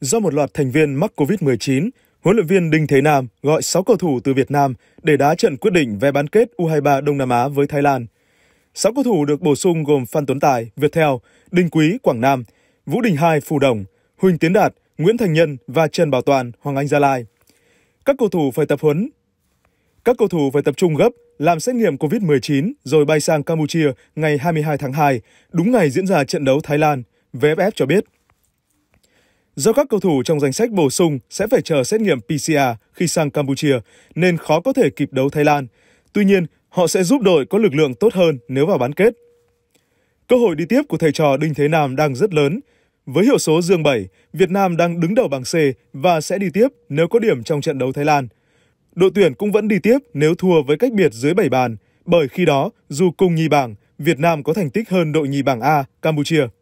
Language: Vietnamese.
do một loạt thành viên mắc Covid-19, huấn luyện viên Đinh Thế Nam gọi 6 cầu thủ từ Việt Nam để đá trận quyết định vé bán kết U23 Đông Nam Á với Thái Lan. 6 cầu thủ được bổ sung gồm Phan Tuấn Tài, Việt Theo, Đinh Quý, Quảng Nam, Vũ Đình Hai, Phù Đồng, Huỳnh Tiến Đạt, Nguyễn Thành Nhân và Trần Bảo Toàn, Hoàng Anh Gia Lai. Các cầu thủ phải tập huấn. Các cầu thủ phải tập trung gấp, làm xét nghiệm COVID-19 rồi bay sang Campuchia ngày 22 tháng 2, đúng ngày diễn ra trận đấu Thái Lan, VFF cho biết. Do các cầu thủ trong danh sách bổ sung sẽ phải chờ xét nghiệm PCR khi sang Campuchia nên khó có thể kịp đấu Thái Lan. Tuy nhiên, họ sẽ giúp đội có lực lượng tốt hơn nếu vào bán kết. Cơ hội đi tiếp của thầy trò Đinh Thế Nam đang rất lớn. Với hiệu số dương 7, Việt Nam đang đứng đầu bảng C và sẽ đi tiếp nếu có điểm trong trận đấu Thái Lan. Đội tuyển cũng vẫn đi tiếp nếu thua với cách biệt dưới 7 bàn, bởi khi đó, dù cùng nhì bảng, Việt Nam có thành tích hơn đội nhì bảng A, Campuchia.